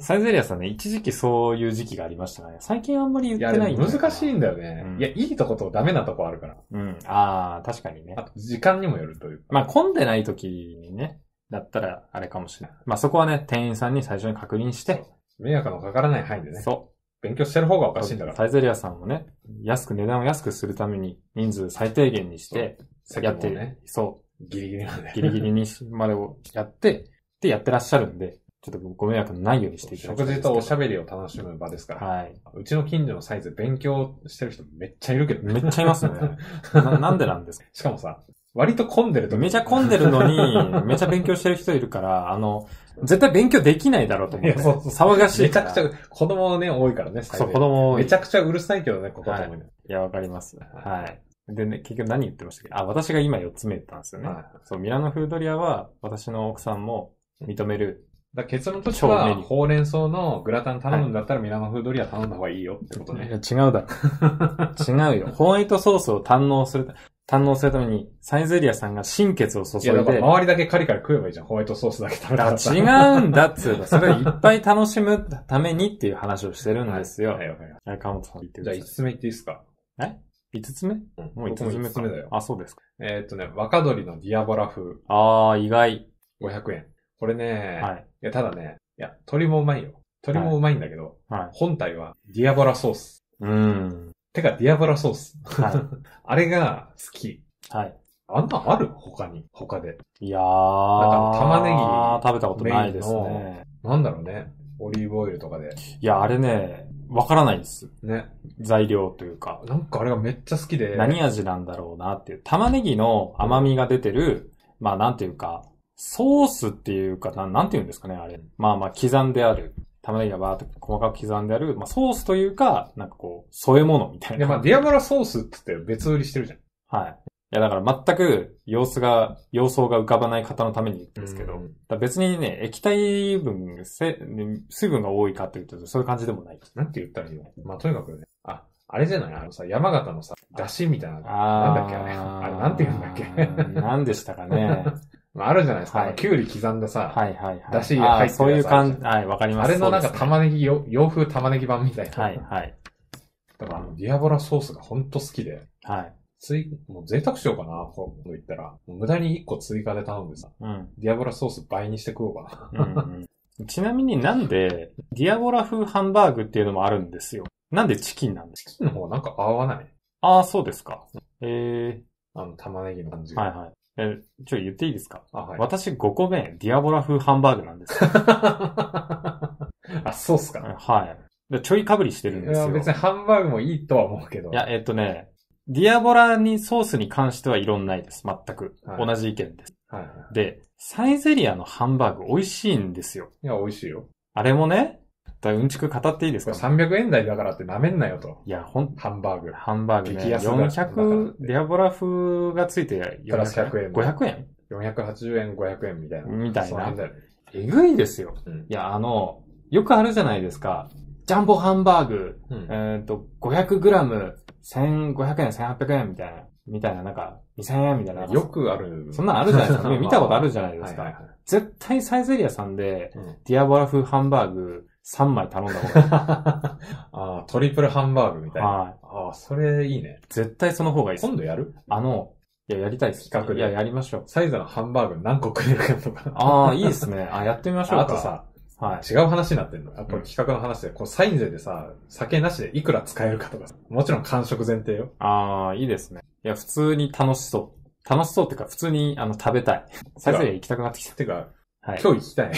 サイゼリアさんね、一時期そういう時期がありましたね。最近あんまり言ってないんだよ難しいんだよね、うん、いや、いいとことダメなとこあるから。うん。ああ、確かにね。あと、時間にもよるというまあ、混んでない時にね、だったら、あれかもしれない。まあ、そこはね、店員さんに最初に確認して、迷惑のかからない範囲でね。そう。勉強してる方がおかしいんだから。サイゼリアさんもね、安く、値段を安くするために人数最低限にして、やって、ね、そう。ギリギリなんで。ギリギリにまでをやって、で、やってらっしゃるんで、ちょっとご迷惑のないようにしていただきたい。食事とおしゃべりを楽しむ場ですから。はい。うちの近所のサイズ勉強してる人めっちゃいるけど、ね、めっちゃいますね。ななんでなんですかしかもさ、割と混んでると。めちゃ混んでるのに、めちゃ勉強してる人いるから、あの、絶対勉強できないだろうと思って。そうそう騒がしい。めちゃくちゃ、子供ね、多いからね、そう、子供めちゃくちゃうるさいけどね、子供はい。いや、わかります。はい。でね、結局何言ってましたっけあ、私が今4つ目言ったんですよね。はい、そう、ミラノフードリアは、私の奥さんも認める。だ結論としては、ほうれん草のグラタン頼むんだったら、ミラノフードリア頼んだ方がいいよってことね。違うだろ。違うよ。ホワイトソースを堪能する。堪能するために、サイズエリアさんが心血を注いで。いや、周りだけカリカリ食えばいいじゃん。ホワイトソースだけ食べたら。違うんだっつうか、それいっぱい楽しむためにっていう話をしてるんですよ。はい、わかりました。モトさん言ってください。じゃあ5つ目言っていいですかえ五つ目、うん、もう5つ目五つ目だよ。あ、そうですか。えー、っとね、若鶏のディアボラ風。あー、意外。500円。これね、はい。いや、ただね、いや、鶏もうまいよ。鶏もうまいんだけど、はい、本体はディアボラソース。うん。てか、ディアブラソース。はい あれが好き。はい。あんなある他に。他で。いやー。なんか玉ねぎ食べたことないですね。なんだろうね。オリーブオイルとかで。いや、あれね、わからないです。ね。材料というか。なんかあれがめっちゃ好きで。何味なんだろうなっていう。玉ねぎの甘みが出てる、まあなんていうか、ソースっていうか、ななんていうんですかね、あれ。まあまあ刻んである。玉ねぎがバーっと細かく刻んである、まあ、ソースというか、なんかこう、添え物みたいな。いや、まあ、ディアボラソースって別売りしてるじゃん。はい。いや、だから全く様子が、様相が浮かばない方のために言ってるんですけど、別にね、液体分、水分が多いかっていうと、そういう感じでもない。なんて言ったらいいのまあ、とにかくね、あ、あれじゃないあのさ、山形のさ、だしみたいな。あなんだっけあれ。あれ、なんて言うんだっけなんでしたかね。あるじゃないですか。はい、キュウリ刻んでさ、はいはいはい。だし入ってそういう感じ。はい、わかります。あれのなんか玉ねぎ、洋風玉ねぎ版みたいな。はいはい。だからあの、ディアボラソースがほんと好きで。はい。つい、もう贅沢しようかな、こう言ったら。無駄に1個追加で頼んでさ。うん。ディアボラソース倍にして食おうかな。うん、うん、ちなみになんで、ディアボラ風ハンバーグっていうのもあるんですよ。なんでチキンなんですかチキンの方がなんか合わない。ああ、そうですか。ええー、あの、玉ねぎの感じが。はいはい。え、ちょ、言っていいですかあ、はい。私5個目、ディアボラ風ハンバーグなんです。あ、そうっすかはい。で、ちょいかぶりしてるんですよ。いや、別にハンバーグもいいとは思うけど。いや、えっ、とね、ディアボラにソースに関してはろんないです。全く。はい、同じ意見です。はい、はい、で、サイゼリアのハンバーグ美味しいんですよ。いや、美味しいよ。あれもね、だうんちく語っていいですか300円台だからって舐めんなよと。いや、ほん、ハンバーグ。ハンバーグ、ね。激安だ400、デアボラ風がついて、プラス100円。500円 ?480 円、500円みたいな。みたいな。えぐいですよ、うん、いや、あの、よくあるじゃないですか。ジャンボハンバーグ、うん、えっ、ー、と、500g、1500円、1800円みたいな、みたいな、なんか、2000円みたいな。よくある。そんなんあるじゃないですか。見たことあるじゃないですか。はいはいはい、絶対サイゼリアさんで、うん、ディアボラ風ハンバーグ、3枚頼んだ方がいい。ああ、トリプルハンバーグみたいな。はい。ああ、それいいね。絶対その方がいいです。今度やるあの、いや、やりたいです。企画でいや、やりましょう。サイズのハンバーグ何個食えるかとか。ああ、いいですね。あ、やってみましょうか。あとさ、はい。違う話になってんの。やっぱり企画の話で、こうサイズでさ、酒なしでいくら使えるかとかもちろん完食前提よ。ああ、いいですね。いや、普通に楽しそう。楽しそうっていうか、普通に、あの、食べたい。サイズで行きたくなってきた。てか、はい、今日行きたい。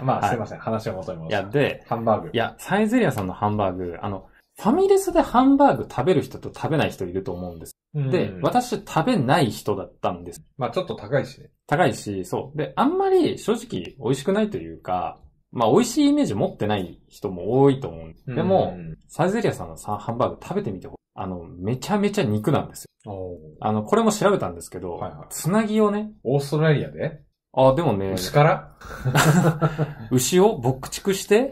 まあ、すいません。話を元ま戻いや、で、ハンバーグ。いや、サイゼリアさんのハンバーグ、あの、ファミレスでハンバーグ食べる人と食べない人いると思うんです。で、私食べない人だったんです。まあちょっと高いしね。高いし、そう。で、あんまり正直美味しくないというか、まあ美味しいイメージ持ってない人も多いと思う。でも、サイゼリアさんのハンバーグ食べてみてほあの、めちゃめちゃ肉なんですよ。あの、これも調べたんですけど、はいはい、つなぎをね。オーストラリアであ、でもね。牛から 牛を牧畜して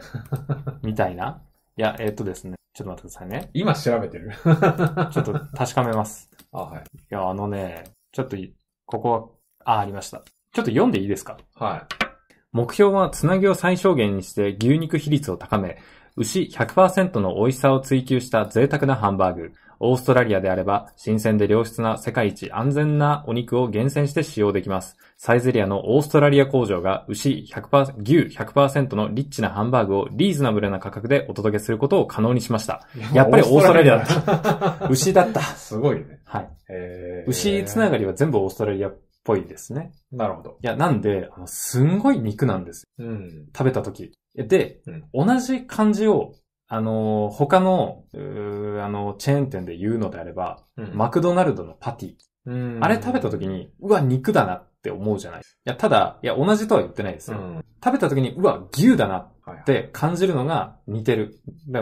みたいな。いや、えー、っとですね。ちょっと待ってくださいね。今調べてるちょっと確かめます。あ、はい。いや、あのね、ちょっと、ここは、あ、ありました。ちょっと読んでいいですかはい。目標はつなぎを最小限にして牛肉比率を高め、牛100%の美味しさを追求した贅沢なハンバーグ。オーストラリアであれば、新鮮で良質な世界一安全なお肉を厳選して使用できます。サイゼリアのオーストラリア工場が牛100%、牛100%のリッチなハンバーグをリーズナブルな価格でお届けすることを可能にしました。やっぱりオーストラリアだった。牛だった。すごいね。はい。えー、牛つながりは全部オーストラリアっぽいですね。なるほど。いや、なんで、すんごい肉なんです。うん。食べた時。で、うん、同じ漢字を、あのー、他の、あのー、チェーン店で言うのであれば、うん、マクドナルドのパティ。あれ食べた時に、うわ、肉だなって思うじゃない。いや、ただ、いや、同じとは言ってないですよ。うん、食べた時に、うわ、牛だなって感じるのが似てる。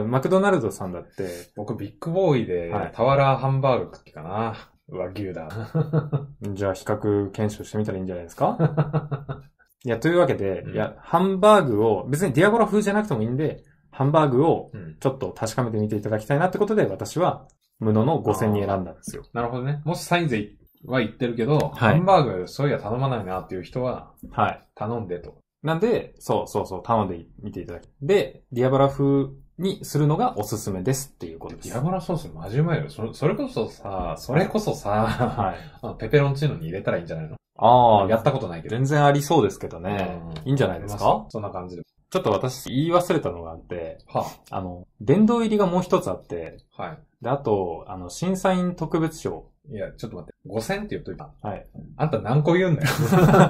マクドナルドさんだって。僕、ビッグボーイで、タワラーハンバーグ食ってかな。うわ、牛だ。じゃあ比較検証してみたらいいんじゃないですか いや、というわけで、うんいや、ハンバーグを、別にディアボラ風じゃなくてもいいんで、ハンバーグをちょっと確かめてみていただきたいなってことで、私は、無能の5000に選んだんですよ。なるほどね。もしサインゼは言ってるけど、ハンバーグ、そういや頼まないなっていう人は、はい。頼んでと。なんで、そうそうそう、頼んでみていただき。で、ディアボラ風にするのがおすすめですっていうことでディアボラソースマジうまいよ。それそれこそさ、それこそさ、はい。ペペロンチーノに入れたらいいんじゃないのああ、やったことないけど。全然ありそうですけどね。いいんじゃないですかそんな感じで。ちょっと私言い忘れたのがあって、はあの、殿堂入りがもう一つあって、はい。で、あと、あの、審査員特別賞。い。や、ちょっと待って。5000って言っといた。はい。あんた何個言うんだよ。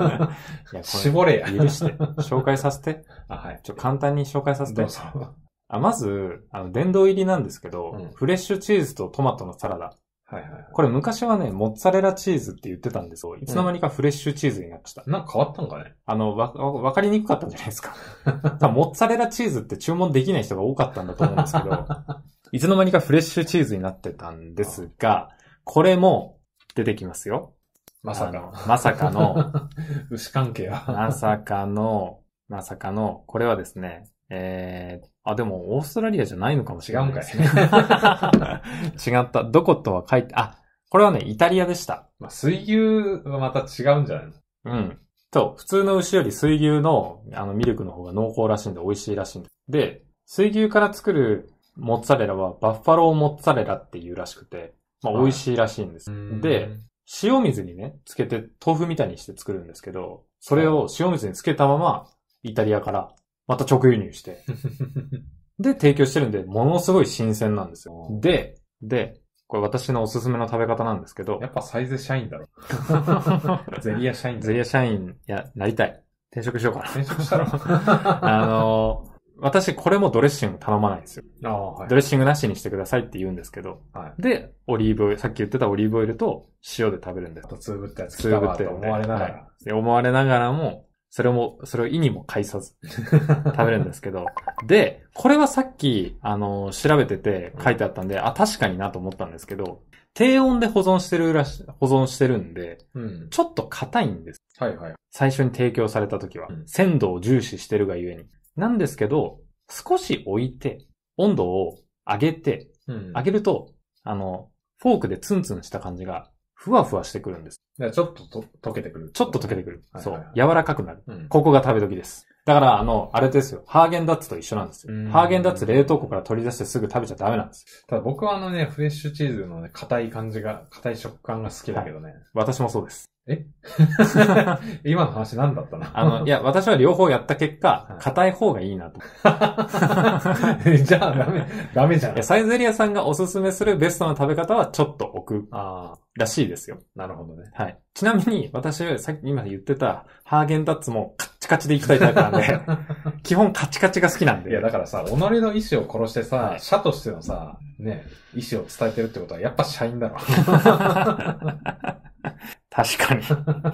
いや、絞れや。許して。紹介させて。あ、はい。ちょ、簡単に紹介させどてう。ぞ。あまず、あの、殿堂入りなんですけど、うんフレッシュチーズとトマトのサラダ。はいはい、これ昔はね、モッツァレラチーズって言ってたんですよ。いつの間にかフレッシュチーズになってた。うん、なんか変わったんかねあの、わ、わかりにくかったんじゃないですか。多分モッツァレラチーズって注文できない人が多かったんだと思うんですけど、いつの間にかフレッシュチーズになってたんですが、これも出てきますよ。まさかの。まさかの。牛関係は。まさかの、まさかの、これはですね、えー、あ、でも、オーストラリアじゃないのかもしれないですね。違った。どことは書いて、あ、これはね、イタリアでした。まあ、水牛はまた違うんじゃないのうん。そう、普通の牛より水牛の、あの、ミルクの方が濃厚らしいんで美味しいらしいんで。で、水牛から作るモッツァレラはバッファローモッツァレラっていうらしくて、まあ、美味しいらしいんです。で、塩水にね、つけて豆腐みたいにして作るんですけど、それを塩水につけたまま、イタリアからまた直輸入して。で、提供してるんで、ものすごい新鮮なんですよ。で、で、これ私のおすすめの食べ方なんですけど。やっぱサイズ社員 だろ。ゼリア社員。ゼリア社員、いや、なりたい。転職しようかな。転職したろ あのー、私これもドレッシング頼まないんですよ。はい、ドレッシングなしにしてくださいって言うんですけど。はい、で、オリーブ、さっき言ってたオリーブオイルと塩で食べるんです。あと、つぶってやつ。つぶって思われながら、はい、思われながらも、それも、それを意にも介さず食べるんですけど。で、これはさっき、あの、調べてて書いてあったんで、うん、あ、確かになと思ったんですけど、低温で保存してるらし、保存してるんで、うん、ちょっと硬いんです。はいはい。最初に提供された時は、うん、鮮度を重視してるがゆえに。なんですけど、少し置いて、温度を上げて、うん、上げると、あの、フォークでツンツンした感じがふわふわしてくるんです。ちょっとと溶けてくる。ちょっと溶けてくる。はいはいはい、そう。柔らかくなる、うん。ここが食べ時です。だから、あの、あれですよ。ハーゲンダッツと一緒なんですよ。ハーゲンダッツ冷凍庫から取り出してすぐ食べちゃダメなんです。よ。ただ僕はあのね、フレッシュチーズのね、硬い感じが、硬い食感が好きだけどね。はい、私もそうです。え 今の話何だったなあの、いや、私は両方やった結果、硬、い方がいいなと。じゃあダメ、ダメじゃん。いサイゼリアさんがおすすめするベストな食べ方はちょっと置く。あらしいですよ。なるほどね。はい。ちなみに、私、さっき今言ってた、ハーゲンダッツもカッチカチでいきたいタイプなんで、基本カチカチが好きなんで。いや、だからさ、己の意思を殺してさ、社としてのさ、ね、意思を伝えてるってことは、やっぱ社員だろ。確か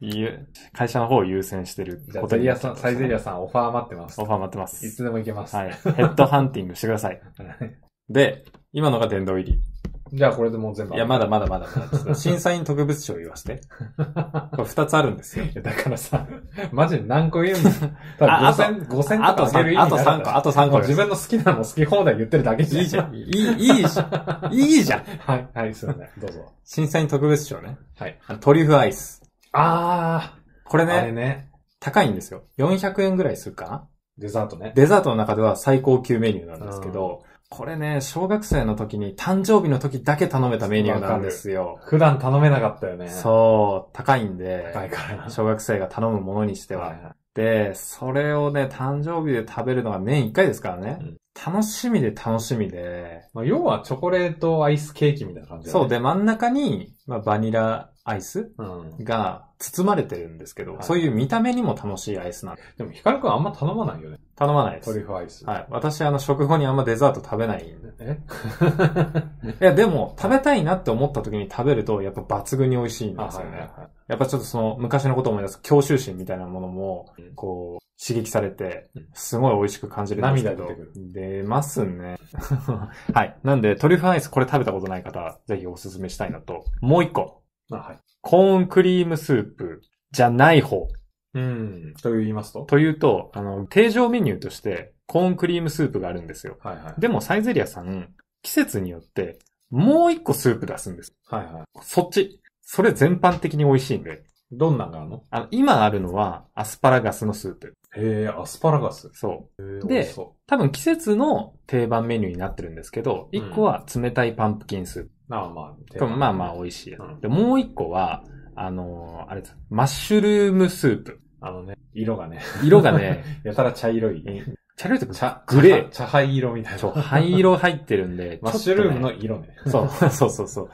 に。会社の方を優先してるじゃあ、ゼリアさん、サイゼリアさん、オファー待ってます。オファー待ってます。いつでも行けます。はい。ヘッドハンティングしてください。で、今のが殿堂入り。じゃあこれでもう全部。いや、まだまだまだ審査員特別賞言わして。これ二つあるんですよ。だからさ、マジで何個言うんだあ、5000、5000とあげる意味あと3個、あと3個。自分の好きなの好き放題言ってるだけじゃん。いいじゃん。いい、いいじゃん。いいじゃん。はい、はい、すいません。どうぞ。審査員特別賞ね。はい。トリュフアイス。あー。これね。あれね。高いんですよ。400円ぐらいするかなデザートね。デザートの中では最高級メニューなんですけど、これね、小学生の時に誕生日の時だけ頼めたメニューなんですよ。普段頼めなかったよね。そう、高いんで。高いからな。小学生が頼むものにしては。で、それをね、誕生日で食べるのが年1回ですからね。うん、楽しみで楽しみで。まあ、要はチョコレートアイスケーキみたいな感じ、ね、そう、で、真ん中に、まあ、バニラアイスが包まれてるんですけど、そういう見た目にも楽しいアイスなんででも、ヒカルくんあんま頼まないよね。頼まないでトリュフアイス。はい。私、あの、食後にあんまデザート食べないんで。え いや、でも、食べたいなって思った時に食べると、やっぱ抜群に美味しいんですよね。やっぱちょっとその、昔のことを思い出す、教習心みたいなものもこう、刺激されてすごい美味しく感じるんですけど。涙出てく出ますね。はい。なんで、トリュフアイスこれ食べたことない方、ぜひおすすめしたいなと。もう一個。あはい。コーンクリームスープじゃない方。うん。と言いますとというと、あの、定常メニューとして、コーンクリームスープがあるんですよ。はいはい。でもサイゼリアさん、季節によって、もう一個スープ出すんです。はいはい。そっち。それ全般的に美味しいんで。どんなんがあるのあの、今あるのは、アスパラガスのスープ。へえ、アスパラガス。そう。で、多分季節の定番メニューになってるんですけど、一個は冷たいパンプキンスープ。まあまあ、まあまあ美味しいやつ、で、もう一個は、あのあれです。マッシュルームスープ。あのね、色がね。色がね。やたら茶色い。茶色いとか茶、グレー。茶灰色みたいな。そう、灰色入ってるんで、マ ッシュルームの色ね。そう、そうそうそう。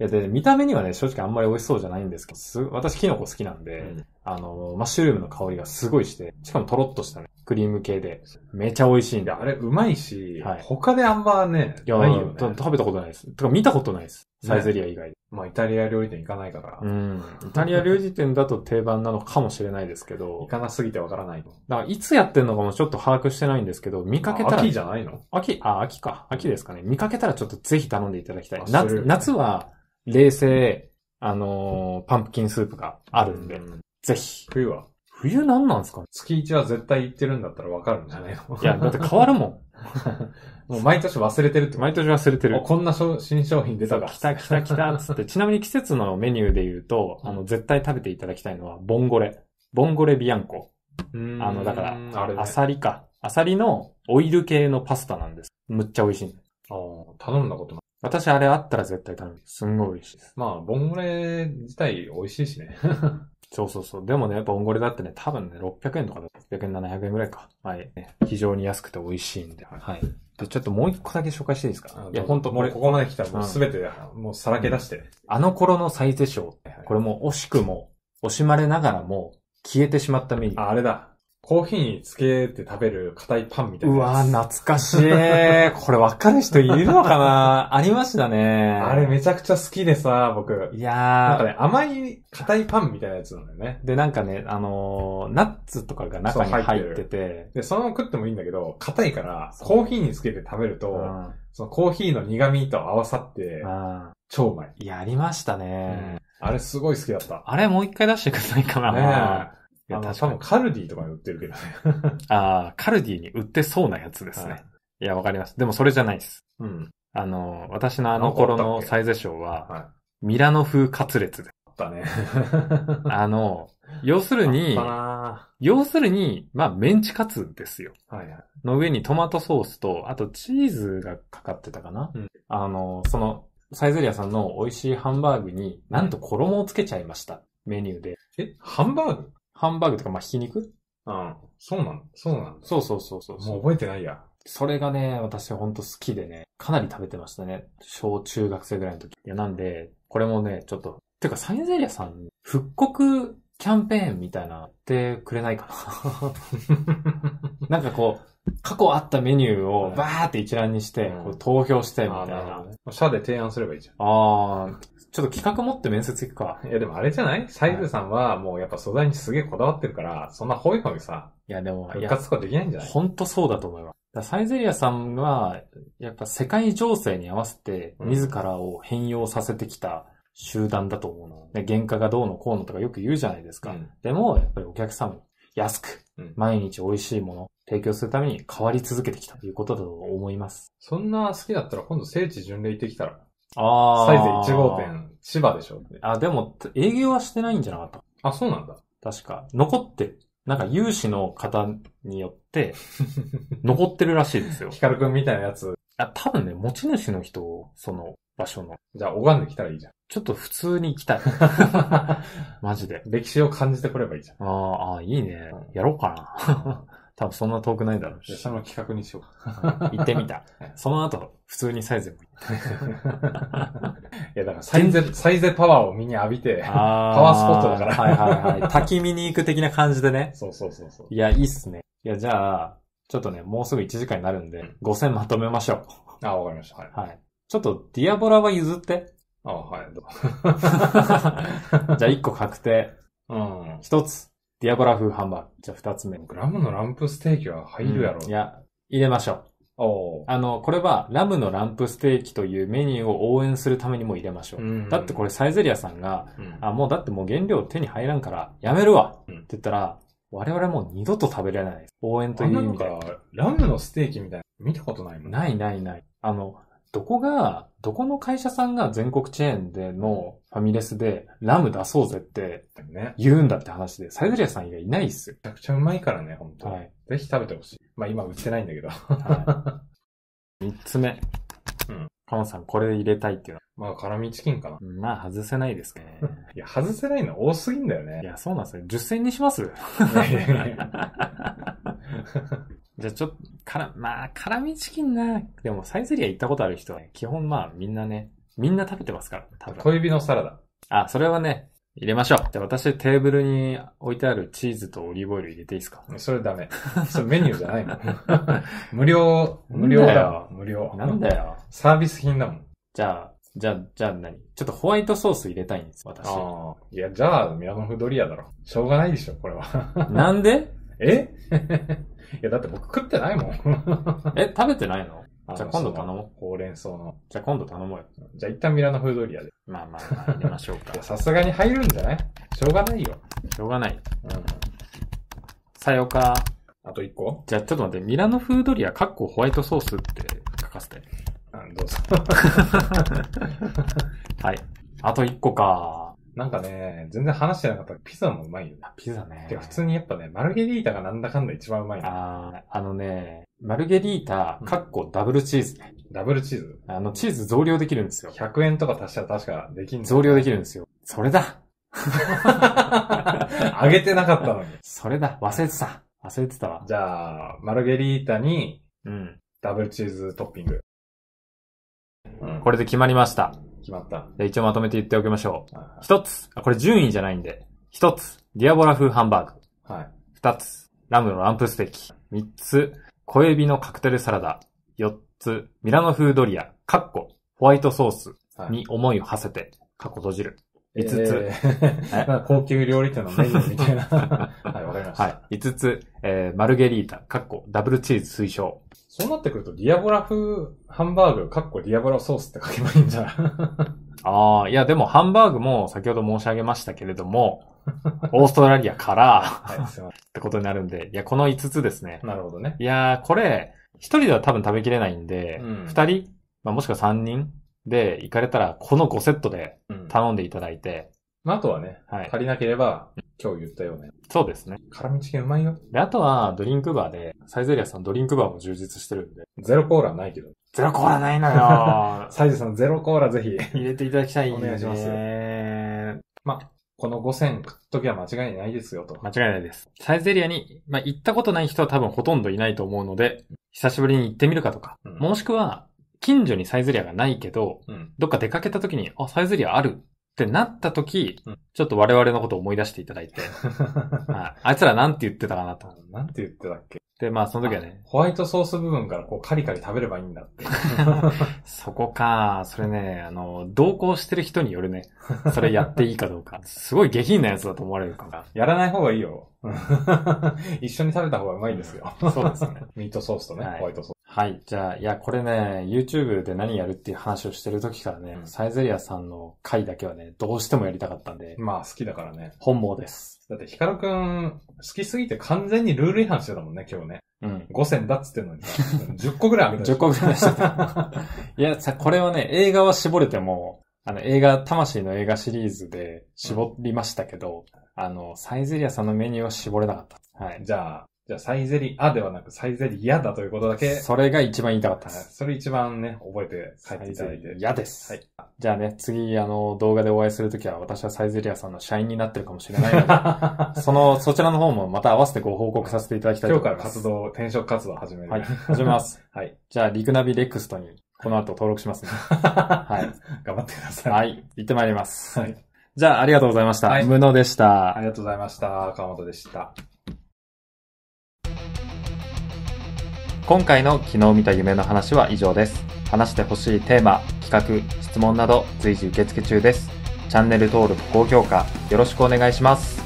いやで、見た目にはね、正直あんまり美味しそうじゃないんですけど、す私キノコ好きなんで、うん、あの、マッシュルームの香りがすごいして、しかもトロッとしたね、クリーム系で。めちゃ美味しいんだ。あれ、うまいし、はい他であんまね、いや、ないよね。食べたことないです。とか見たことないです。サイゼリア以外で。まあ、イタリア料理店行かないから、うん。イタリア料理店だと定番なのかもしれないですけど。行かなすぎてわからないだからいつやってんのかもちょっと把握してないんですけど、見かけたら、あ秋じゃないの秋、あ、秋か。秋ですかね。見かけたらちょっとぜひ頼んでいただきたい夏、夏は、冷製、あのーパンプキンスープがあるんで、うんぜひ。冬は冬なんなんですか月1は絶対行ってるんだったらわかるんじゃないのいや、だって変わるもん。もう毎年忘れてるって毎年忘れてる。こんな新商品出たか。来た来た来たっつって。ちなみに季節のメニューで言うと、あの、絶対食べていただきたいのは、ボンゴレ。ボンゴレビアンコ。あの、だから、あれ、ね、アサリか。アサリのオイル系のパスタなんです。むっちゃ美味しい。ああ、頼んだことない。私あれあったら絶対頼む。すんごい美味しいです。まあ、ボンゴレ自体美味しいしね。そうそうそう。でもね、やっぱオンゴレだってね、多分ね、600円とかで、600円、700円ぐらいか。はい、非常に安くて美味しいんで。はい。で、ちょっともう一個だけ紹介していいですかいや、ほんと、もうここまで来たらもうすべて、もうさらけ出して、うん、あの頃のサイゼ賞、これも惜しくも、惜しまれながらも、消えてしまったメニュー。あ、あれだ。コーヒーにつけて食べる硬いパンみたいな。うわ懐かしい。これわかる人いるのかな ありましたね。あれめちゃくちゃ好きでさ、僕。いやなんかね、甘い硬いパンみたいなやつなんだよね。で、なんかね、あのー、ナッツとかが中に入ってて。で、そのまま食ってもいいんだけど、硬いから、コーヒーにつけて食べると、そのコーヒーの苦味と合わさって、超うまい。いや、ありましたね、うん、あれすごい好きだった。あれもう一回出してくんないかな。ねいや、多分カルディとかに売ってるけどね。ああ、カルディに売ってそうなやつですね。はい、いや、わかります。でもそれじゃないです。うん。あの、私のあの頃のサイゼショーは、はい、ミラノ風カツレツです。あったね。あの、要するに、要するに、まあ、メンチカツですよ。はいはい。の上にトマトソースと、あとチーズがかかってたかな。うん、あの、その、サイゼリアさんの美味しいハンバーグに、なんと衣をつけちゃいました。メニューで。え、ハンバーグハンバーグとか、まあ、ひき肉うん。そうなのそうなのそうそうそうそう。もう覚えてないや。それがね、私ほんと好きでね、かなり食べてましたね。小中学生ぐらいの時。いや、なんで、これもね、ちょっと、てかサイゼリアさん、復刻キャンペーンみたいなってくれないかな。なんかこう、過去あったメニューをバーって一覧にして、こう投票してみたいな。社で提案すればいいじゃん。ああ、ちょっと企画持って面接行くか。いやでもあれじゃないサイズさんはもうやっぱ素材にすげえこだわってるから、そんなホイホイさ。いやでも、復活とかできないんじゃないほんとそうだと思います。サイゼリアさんは、やっぱ世界情勢に合わせて、自らを変容させてきた集団だと思うの。で、原価がどうのこうのとかよく言うじゃないですか。うん、でも、やっぱりお客様に安く、毎日美味しいもの、提供するために変わり続けてきたということだと思います。そんな好きだったら今度聖地巡礼行ってきたら。ああ。サイズ1号店、千葉でしょ。あ、でも、営業はしてないんじゃなかったあ、そうなんだ。確か。残って、なんか有志の方によって、残ってるらしいですよ。ヒカルくんみたいなやつあ、多分ね、持ち主の人、その場所の。じゃあ、拝んできたらいいじゃん。ちょっと普通に行きたい。マジで。歴史を感じてこればいいじゃん。ああいいね。やろうかな。多分そんな遠くないだろうし。その企画にしよう。行ってみた。その後、普通にサイゼも行った。いや、だからサイゼ、サイゼパワーを身に浴びて、パワースポットだから。はいはいはい。焚き見に行く的な感じでね。そうそうそうそう。いや、いいっすね。いや、じゃあ、ちょっとね、もうすぐ1時間になるんで、5 0まとめましょう。あ、わかりました。はい。はい。ちょっと、ディアボラは譲って。あ、はい。じゃあ1個確定。うん。1つ。ディアボラ風ハンバーグ。じゃあ2つ目。ラムのランプステーキは入るやろ、うん、いや、入れましょう。おあの、これはラムのランプステーキというメニューを応援するためにも入れましょう。うんうん、だってこれサイゼリアさんが、うん、あ、もうだってもう原料手に入らんからやめるわ、うん、って言ったら、我々もう二度と食べれない。応援という意味で。なんか、ラムのステーキみたいな、見たことないもん、ないないない。あの、どこが、どこの会社さんが全国チェーンでのファミレスでラム出そうぜって言うんだって話で、サイゼリアさん以外いないっすよ。めちゃくちゃうまいからね、本当はい。ぜひ食べてほしい。まあ今売ってないんだけど。はい。三つ目。カノさんこれ入れたいっていうのは。まあ、辛味チキンかな。まあ、外せないですね。いや、外せないの多すぎんだよね。いや、そうなんですよ。10銭にしますじゃあちょっと、から、まあ、辛味チキンな。でも、サイゼリア行ったことある人は、ね、基本まあ、みんなね、みんな食べてますから、多分。小指のサラダ。あ、それはね、入れましょう。じゃあ私テーブルに置いてあるチーズとオリーブオイル入れていいですかそれダメ。それメニューじゃないの。無料、無料だよ。無料。なんだよ。サービス品だもん。じゃあ、じゃあ、じゃあ何ちょっとホワイトソース入れたいんです、私。ああ。いや、じゃあ、ミラノフドリアだろ。しょうがないでしょ、これは。なんでえ いや、だって僕食ってないもん。え、食べてないのじゃあ今度頼もう。ほうれん草の。じゃあ今度頼もうよ。じゃあ一旦ミラノフードリアで。まあまあ、まあ、入れましょうか。さすがに入るんじゃないしょうがないよ。しょうがない。うん。さよか。あと一個じゃあちょっと待って、ミラノフードリア、カッコホワイトソースって書かせて。どうぞ。はい。あと一個か。なんかね、全然話してなかったピザもうまいよね。ピザね。て普通にやっぱね、マルゲリータがなんだかんだ一番うまい、ね、ああ、あのね、マルゲリータ、かっこダブルチーズね。ダブルチーズあの、チーズ増量できるんですよ。100円とか足したら確かできん、ね、増量できるんですよ。それだあ げてなかったのに。それだ、忘れてた。忘れてたわ。じゃあ、マルゲリータに、うん。ダブルチーズトッピング。これで決まりました。決まった。じゃ一応まとめて言っておきましょう。一、はい、つ、あ、これ順位じゃないんで。一つ、ディアボラ風ハンバーグ。はい。二つ、ラムのランプステーキ。三つ、小エビのカクテルサラダ。四つ、ミラノ風ドリア、カッコ、ホワイトソースに思いを馳せて、カッコ閉じる。五つ、えー、高級料理店のメニューみたいな。はい、わかりました。はい。五つ、えー、マルゲリータ、カッコ、ダブルチーズ推奨。そうなってくると、ディアボラ風ハンバーグ、かっこディアボラソースって書けばいいんじゃない ああ、いやでもハンバーグも先ほど申し上げましたけれども、オーストラリアからはい、ってことになるんで、いや、この5つですね。なるほどね。いやー、これ、1人では多分食べきれないんで、うん、2人、まあ、もしくは3人で行かれたら、この5セットで頼んでいただいて、まあ、あとはね、はい。足りなければ、今日言ったような。そうですね。辛味チキンうまいよ。で、あとは、ドリンクバーで、サイゼリアさんドリンクバーも充実してるんで、ゼロコーラないけど。ゼロコーラないのよ サイズさんゼロコーラぜひ。入れていただきたいねお願いしますまあ、この5000食っときは間違いないですよと。間違いないです。サイゼリアに、まあ、行ったことない人は多分ほとんどいないと思うので、久しぶりに行ってみるかとか、うんもしくは、近所にサイゼリアがないけど、うん。どっか出かけた時に、あ、サイゼリアあるってなった時、うん、ちょっと我々のことを思い出していただいて、あ あいつらなんて言ってたかなと。なんて言ってたっけで、まあその時はね。ホワイトソース部分からこうカリカリ食べればいいんだって。そこか。それね、あの、同行してる人によるね。それやっていいかどうか。すごい下品なやつだと思われるから。やらない方がいいよ。一緒に食べた方がうまいんですよ。そうですね。ミートソースとね、はい、ホワイトソース。はい。じゃあ、いや、これね、YouTube で何やるっていう話をしてる時からね、うんサイゼリアさんの回だけはね、どうしてもやりたかったんで、まあ、好きだからね。本望です。だって、ヒカルくん、好きすぎて完全にルール違反してたもんね、今日ね。うん。5000だっつってんのに10個ぐらいあげた10個ぐらいしてた。いや、さ、これはね、映画は絞れても、あの、映画、魂の映画シリーズで絞りましたけど、あの、サイゼリアさんのメニューは絞れなかった。はい。じゃあ、じゃあサイゼリアではなくサイゼリアだということだけ。それが一番言いたかった。それ一番ね、覚えて帰っていただいて。嫌です。はい。じゃあね、次、あの、動画でお会いするときは、私はサイゼリアさんの社員になってるかもしれないので、その、そちらの方もまた合わせてご報告させていただきたいと思います。今日から活動、転職活動始める。はい、始めます。はい。じゃあ、リクナビレックストに、この後登録しますね。はい。頑張ってください。はい。行ってまいります。はい。じゃあ、ありがとうございました。はい、無能でした。ありがとうございました。川本でした。今回の昨日見た夢の話は以上です。話してほしいテーマ、企画、質問など随時受付中です。チャンネル登録、高評価よろしくお願いします。